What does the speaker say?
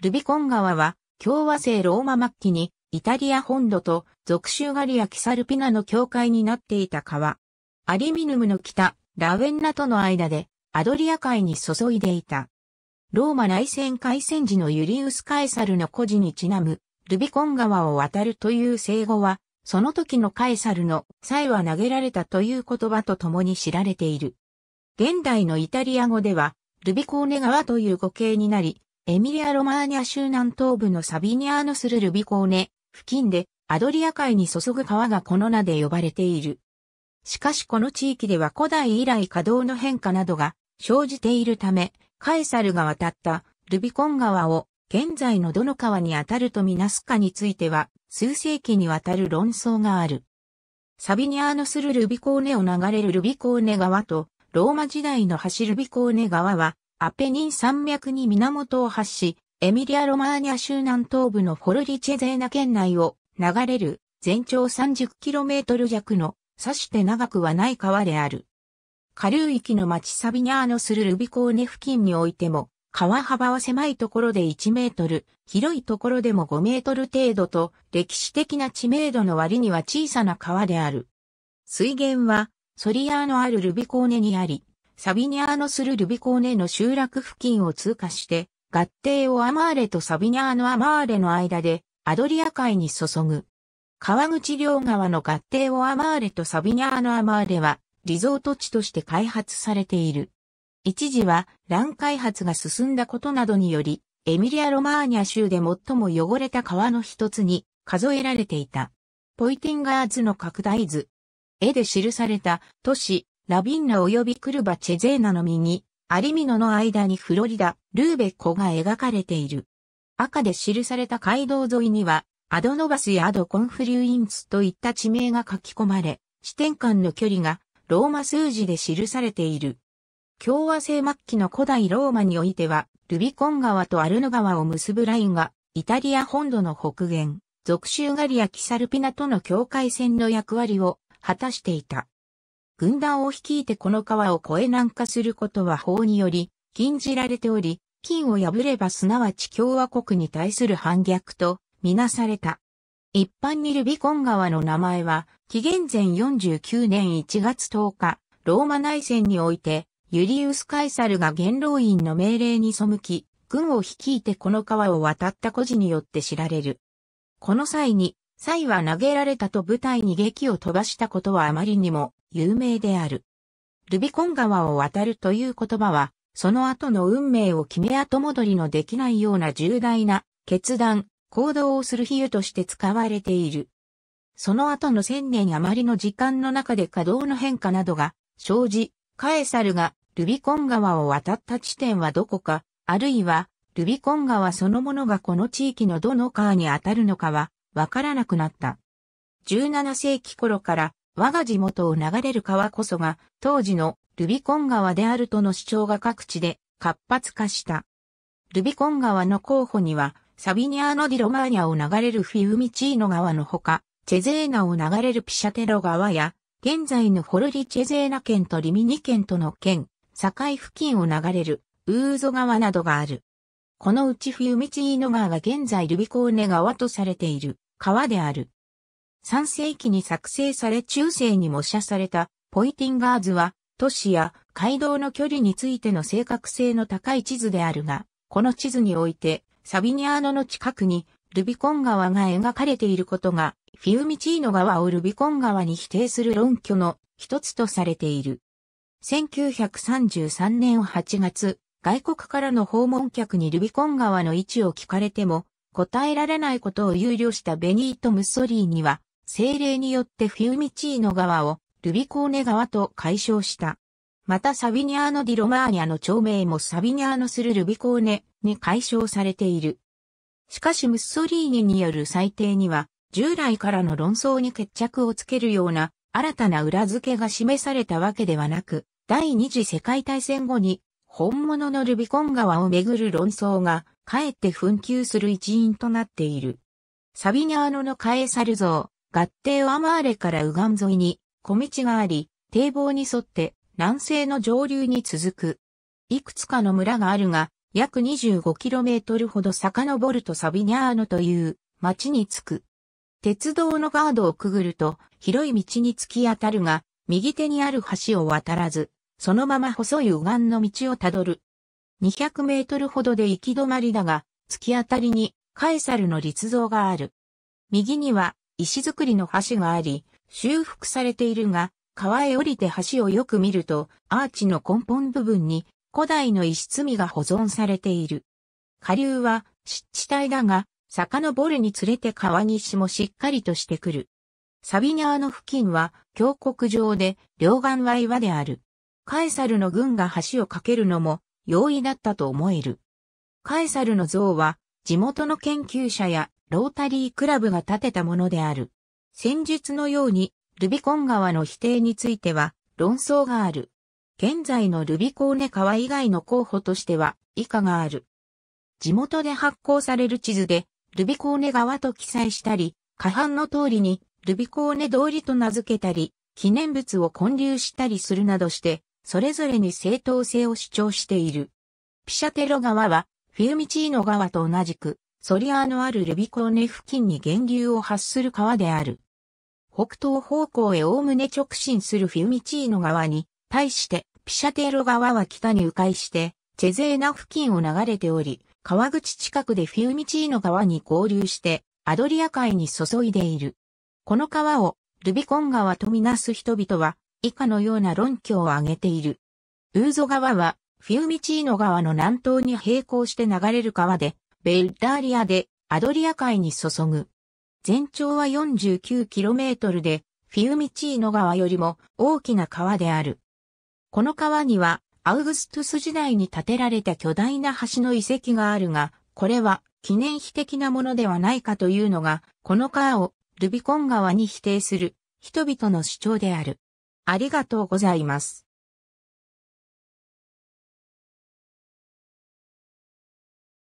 ルビコン川は共和制ローマ末期にイタリア本土と属州ガリア・キサルピナの境界になっていた川。アリミヌムの北、ラウェンナとの間でアドリア海に注いでいた。ローマ内戦開戦時のユリウス・カエサルの孤児にちなむ、ルビコン川を渡るという聖語は、その時のカエサルの際は投げられたという言葉と共に知られている。現代のイタリア語では、ルビコーネ川という語形になり、エミリア・ロマーニャ州南東部のサビニアーノスルルビコーネ付近でアドリア海に注ぐ川がこの名で呼ばれている。しかしこの地域では古代以来稼働の変化などが生じているため、カエサルが渡ったルビコン川を現在のどの川にあたるとみなすかについては数世紀にわたる論争がある。サビニアーノスルルビコーネを流れるルビコーネ川とローマ時代の走るビコーネ川はアペニン山脈に源を発し、エミリア・ロマーニャ州南東部のフォルリチェゼーナ県内を流れる全長 30km 弱の、さして長くはない川である。下流域の町サビニャーノスルルビコーネ付近においても、川幅は狭いところで1メートル、広いところでも5メートル程度と、歴史的な知名度の割には小さな川である。水源は、ソリアーノあるルビコーネにあり、サビニャーノするルビコーネの集落付近を通過して、合堤をアマーレとサビニャーノアマーレの間でアドリア海に注ぐ。川口両側の合堤をアマーレとサビニャーノアマーレはリゾート地として開発されている。一時は乱開発が進んだことなどにより、エミリア・ロマーニャ州で最も汚れた川の一つに数えられていた。ポイティンガーズの拡大図。絵で記された都市ラビンナ及びクルバチェゼーナの右、アリミノの間にフロリダ、ルーベッコが描かれている。赤で記された街道沿いには、アドノバスやアドコンフリュインツといった地名が書き込まれ、地点間の距離がローマ数字で記されている。共和制末期の古代ローマにおいては、ルビコン川とアルノ川を結ぶラインが、イタリア本土の北限、属州ガリア・キサルピナとの境界線の役割を果たしていた。軍団を率いてこの川を越え南下することは法により禁じられており、金を破ればすなわち共和国に対する反逆とみなされた。一般にルビコン川の名前は、紀元前49年1月10日、ローマ内戦において、ユリウス・カイサルが元老院の命令に背き、軍を率いてこの川を渡った孤児によって知られる。この際に、サイは投げられたと舞台に劇を飛ばしたことはあまりにも有名である。ルビコン川を渡るという言葉は、その後の運命を決め後戻りのできないような重大な決断、行動をする比喩として使われている。その後の千年余りの時間の中で稼働の変化などが生じ、カエサルがルビコン川を渡った地点はどこか、あるいはルビコン川そのものがこの地域のどの川に当たるのかはわからなくなった。17世紀頃から我が地元を流れる川こそが当時のルビコン川であるとの主張が各地で活発化した。ルビコン川の候補にはサビニアーノ・ディ・ロマーニャを流れるフィウミチーノ川のほか、チェゼーナを流れるピシャテロ川や、現在のホルリチェゼーナ県とリミニ県との県、境付近を流れるウーゾ川などがある。このうち冬道井ノ川が現在ルビコーネ川とされている川である。3世紀に作成され中世に模写されたポイティンガーズは都市や街道の距離についての正確性の高い地図であるが、この地図においてサビニアーノの近くにルビコン川が描かれていることが、フィウミチーノ川をルビコン川に否定する論拠の一つとされている。1933年8月、外国からの訪問客にルビコン川の位置を聞かれても、答えられないことを憂慮したベニート・ムッソリーニは、精霊によってフィウミチーノ川をルビコーネ川と解消した。またサビニアーノ・ディ・ロマーニャの町名もサビニアーノ・するルビコーネに解消されている。しかしムッソリーニによる裁定には、従来からの論争に決着をつけるような新たな裏付けが示されたわけではなく、第二次世界大戦後に本物のルビコン川をめぐる論争が、かえって紛糾する一因となっている。サビニャーノのカエサル像、合帝アマーレから右岸沿いに小道があり、堤防に沿って南西の上流に続く。いくつかの村があるが、約 25km ほど遡るとサビニャーノという町に着く。鉄道のガードをくぐると広い道に突き当たるが、右手にある橋を渡らず、そのまま細い右岸の道をたどる。200メートルほどで行き止まりだが、突き当たりにカエサルの立像がある。右には石造りの橋があり、修復されているが、川へ降りて橋をよく見ると、アーチの根本部分に古代の石積みが保存されている。下流は湿地帯だが、遡るにつれて川岸もしっかりとしてくる。サビニャーの付近は峡谷上で両岸は岩である。カエサルの軍が橋を架けるのも容易だったと思える。カエサルの像は地元の研究者やロータリークラブが建てたものである。戦術のようにルビコン川の否定については論争がある。現在のルビコーネ川以外の候補としては以下がある。地元で発行される地図でルビコーネ川と記載したり、下半の通りにルビコーネ通りと名付けたり、記念物を混流したりするなどしてそれぞれに正当性を主張している。ピシャテロ川は、フィウミチーノ川と同じく、ソリアのあるルビコーネ付近に源流を発する川である。北東方向へおおむね直進するフィウミチーノ川に、対してピシャテロ川は北に迂回して、チェゼーナ付近を流れており、川口近くでフィウミチーノ川に合流して、アドリア海に注いでいる。この川をルビコン川とみなす人々は、以下のような論拠を挙げている。ウーゾ川は、フィウミチーノ川の南東に並行して流れる川で、ベルダーリアでアドリア海に注ぐ。全長は 49km で、フィウミチーノ川よりも大きな川である。この川には、アウグストゥス時代に建てられた巨大な橋の遺跡があるが、これは記念碑的なものではないかというのが、この川をルビコン川に否定する人々の主張である。ありがとうございます。